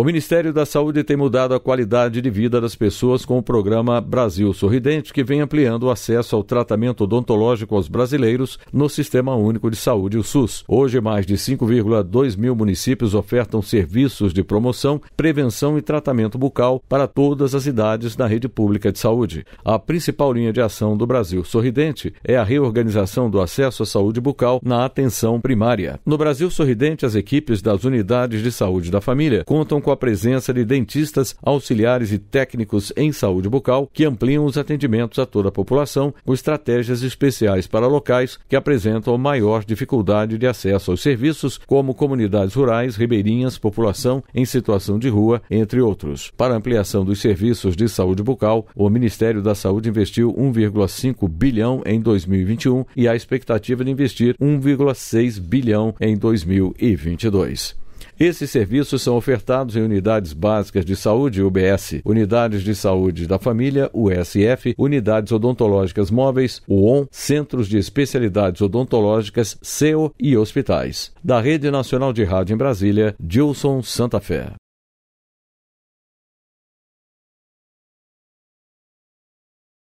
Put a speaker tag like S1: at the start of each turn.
S1: O Ministério da Saúde tem mudado a qualidade de vida das pessoas com o programa Brasil Sorridente, que vem ampliando o acesso ao tratamento odontológico aos brasileiros no Sistema Único de Saúde, o SUS. Hoje, mais de 5,2 mil municípios ofertam serviços de promoção, prevenção e tratamento bucal para todas as idades na rede pública de saúde. A principal linha de ação do Brasil Sorridente é a reorganização do acesso à saúde bucal na atenção primária. No Brasil Sorridente, as equipes das unidades de saúde da família contam com com a presença de dentistas, auxiliares e técnicos em saúde bucal que ampliam os atendimentos a toda a população com estratégias especiais para locais que apresentam maior dificuldade de acesso aos serviços, como comunidades rurais, ribeirinhas, população em situação de rua, entre outros. Para ampliação dos serviços de saúde bucal, o Ministério da Saúde investiu 1,5 bilhão em 2021 e a expectativa de investir 1,6 bilhão em 2022. Esses serviços são ofertados em unidades básicas de saúde, UBS, unidades de saúde da família, USF, unidades odontológicas móveis, UON, centros de especialidades odontológicas, (CEO) e hospitais. Da Rede Nacional de Rádio em Brasília, Dilson Santa Fé.